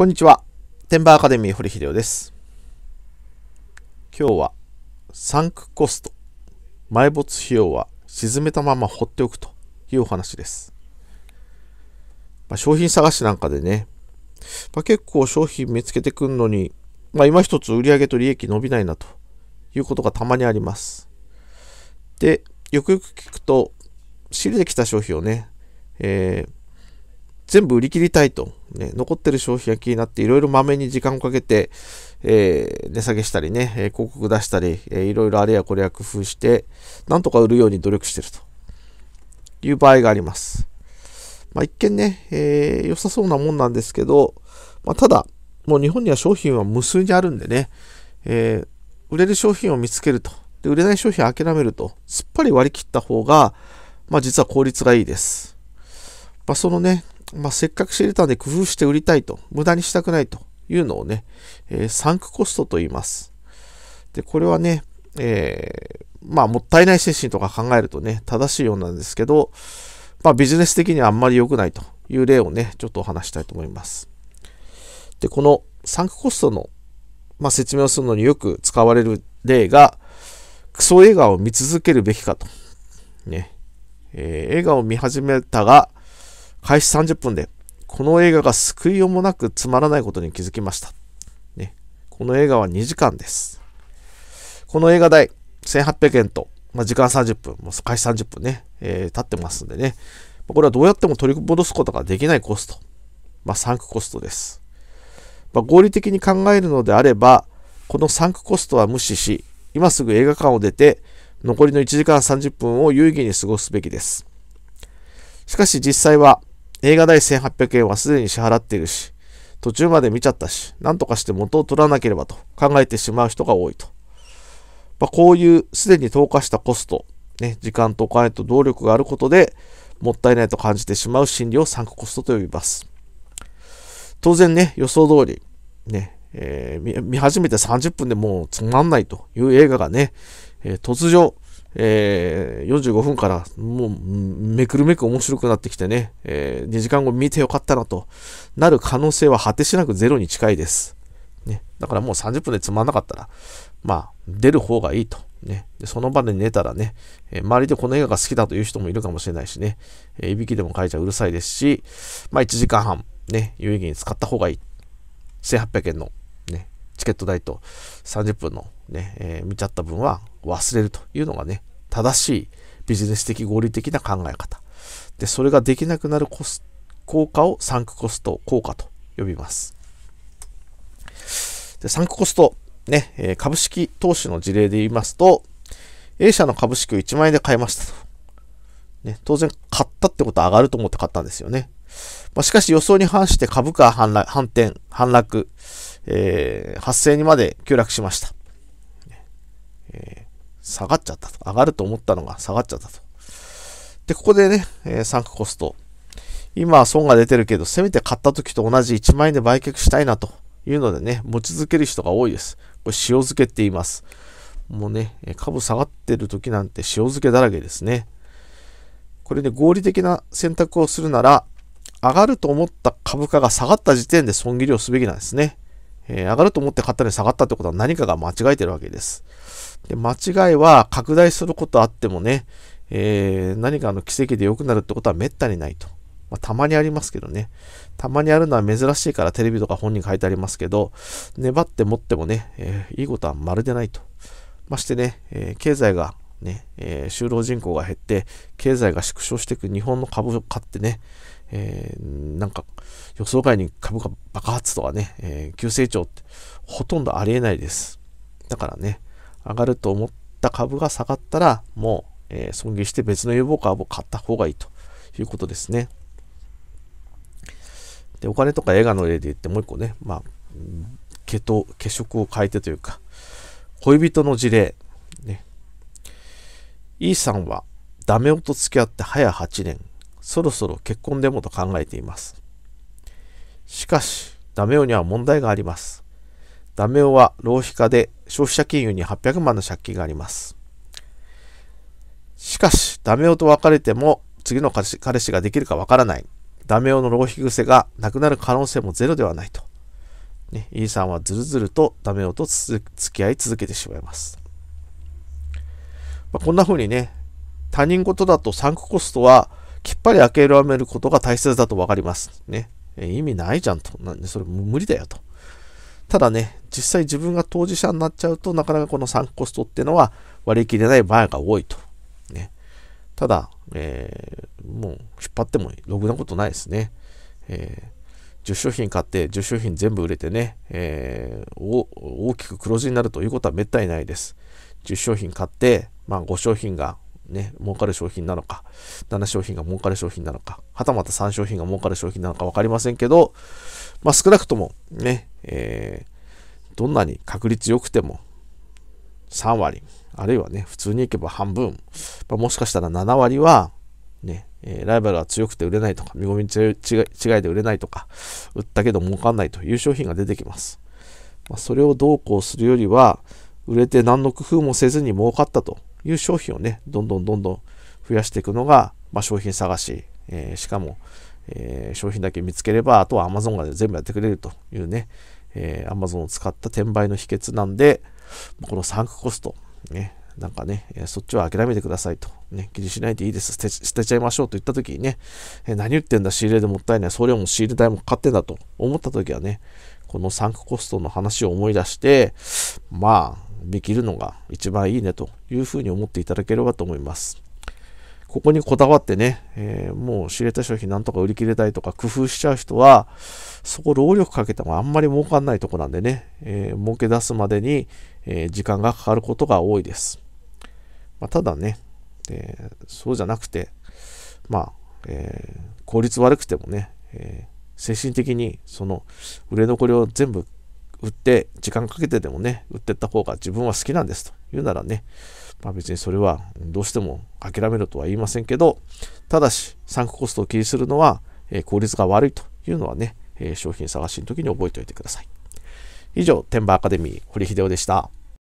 こんにちは。テンバーアカデミー堀秀夫です。今日は、サンクコスト、埋没費用は沈めたまま放っておくというお話です。まあ、商品探しなんかでね、まあ、結構商品見つけてくるのに、まあ、今一つ売上と利益伸びないなということがたまにあります。で、よくよく聞くと、仕入れてきた商品をね、えー全部売り切りたいと、ね、残ってる商品が気になっていろいろまめに時間をかけて、えー、値下げしたりね、えー、広告出したり、えー、いろいろあれやこれや工夫して、なんとか売るように努力してるという場合があります。まあ、一見ね、えー、良さそうなもんなんですけど、まあ、ただ、もう日本には商品は無数にあるんでね、えー、売れる商品を見つけると。で、売れない商品を諦めると。すっぱり割り切った方が、まあ実は効率がいいです。まあ、そのね、まあ、せっかく仕入れたんで工夫して売りたいと、無駄にしたくないというのをね、えー、サンクコストと言います。で、これはね、えー、まあ、もったいない精神とか考えるとね、正しいようなんですけど、まあ、ビジネス的にはあんまり良くないという例をね、ちょっとお話したいと思います。で、このサンクコストの、まあ、説明をするのによく使われる例が、クソ映画を見続けるべきかと。ね。えー、映画を見始めたが、開始30分で、この映画が救いようもなくつまらないことに気づきました。ね、この映画は2時間です。この映画代、1800円と、まあ、時間30分、もう開始30分ね、えー、経ってますんでね、これはどうやっても取り戻すことができないコスト。まあ、サンクコストです。まあ、合理的に考えるのであれば、このサンクコストは無視し、今すぐ映画館を出て、残りの1時間30分を有意義に過ごすべきです。しかし実際は、映画代1800円はすでに支払っているし、途中まで見ちゃったし、なんとかして元を取らなければと考えてしまう人が多いと。まあ、こういうすでに投下したコスト、ね、時間とお金と動力があることで、もったいないと感じてしまう心理をサンクコストと呼びます。当然ね、予想通り、ね、えー、見始めて30分でもうつまんないという映画がね、えー、突如、えー、45分からもうめくるめく面白くなってきてね、えー、2時間後見てよかったなとなる可能性は果てしなくゼロに近いです。ね、だからもう30分でつまんなかったら、まあ、出る方がいいと。ね、でその場で寝たらね、えー、周りでこの映画が好きだという人もいるかもしれないしね、えー、いびきでも書いちゃうるさいですし、まあ1時間半、ね、有意義に使った方がいい。1800円の、ね、チケット代と30分のね、えー、見ちゃった分は忘れるというのがね、正しいビジネス的合理的な考え方。で、それができなくなるコス効果をサンクコスト効果と呼びます。で、サンクコスト、ね、えー、株式投資の事例で言いますと、A 社の株式を1万円で買いましたと。ね、当然、買ったってことは上がると思って買ったんですよね。まあ、しかし予想に反して株価反反転、反落、えー、8000にまで急落しました。下がっちゃったと。上がると思ったのが下がっちゃったと。で、ここでね、えー、サンクコスト。今は損が出てるけど、せめて買った時と同じ1万円で売却したいなというのでね、持ち続ける人が多いです。これ塩漬けって言います。もうね、株下がってる時なんて塩漬けだらけですね。これね、合理的な選択をするなら、上がると思った株価が下がった時点で損切りをすべきなんですね。えー、上がると思って買ったのに下がったってことは何かが間違えてるわけです。で間違いは拡大することあってもね、えー、何かの奇跡で良くなるってことはめったにないと。まあ、たまにありますけどね。たまにあるのは珍しいからテレビとか本に書いてありますけど、粘って持ってもね、えー、いいことはまるでないと。ましてね、えー、経済がね、えー、就労人口が減って、経済が縮小していく日本の株を買ってね、えー、なんか予想外に株価爆発とかね、えー、急成長ってほとんどありえないです。だからね、上がると思った株が下がったら、もう、えー、損切りして別の有望株を買った方がいいということですね。で、お金とか映画の例で言ってもう一個ね、まあ、毛と血色を変えてというか、恋人の事例、ね、E さんはダメ男と付き合って早8年、そろそろ結婚でもと考えています。しかし、ダメオには問題があります。ダメオは浪費家で消費者金融に800万の借金があります。しかし、ダメオと別れても次の彼氏ができるかわからない。ダメオの浪費癖がなくなる可能性もゼロではないと。ね、E さんはずるずるとダメ男と付き合い続けてしまいます。まあ、こんな風にね、他人事だとサンクコストはきっぱり諦めることが大切だと分かります。ね。意味ないじゃんと。なんで、それ無理だよと。ただね、実際自分が当事者になっちゃうとなかなかこの3コストってのは割り切れない場合が多いと。ね。ただ、えー、もう引っ張ってもろくなことないですね。えー10商品買って10商品全部売れてね、えー、大きく黒字になるということはめったにないです。10商品買って、まあ、5商品がね、儲かる商品なのか、7商品が儲かる商品なのか、はたまた3商品が儲かる商品なのか分かりませんけど、まあ、少なくともね、えー、どんなに確率良くても3割、あるいはね、普通にいけば半分、まあ、もしかしたら7割は、ね、えー、ライバルが強くて売れないとか、見込み違い違いで売れないとか、売ったけど儲かんないという商品が出てきます。まあ、それをどうこうするよりは、売れて何の工夫もせずに儲かったという商品をね、どんどんどんどん増やしていくのが、まあ、商品探し、えー、しかも、えー、商品だけ見つければ、あとは Amazon が全部やってくれるというね、えー、Amazon を使った転売の秘訣なんで、このサンクコスト、ね、なんかね、そっちは諦めてくださいと、ね、気にしないでいいです、捨て捨てちゃいましょうと言った時にね、え何言ってんだ、仕入れでもったいない、送料も仕入れ代もかかってんだと思った時はね、このサンクコストの話を思い出して、まあ、見切るのが一番いいねというふうに思っていただければと思います。ここにこだわってね、えー、もう知れた商品なんとか売り切れたいとか工夫しちゃう人は、そこ労力かけてもあんまり儲かんないとこなんでね、えー、儲け出すまでに、えー、時間がかかることが多いです。まあ、ただね、えー、そうじゃなくて、まあ、え効率悪くてもね、え精神的にその売れ残りを全部売って、時間かけてでもね、売ってった方が自分は好きなんですと言うならね、まあ別にそれはどうしても諦めろとは言いませんけど、ただし、サンクコストを気にするのは、え効率が悪いというのはね、え商品探しの時に覚えておいてください。以上、天馬アカデミー、堀秀夫でした。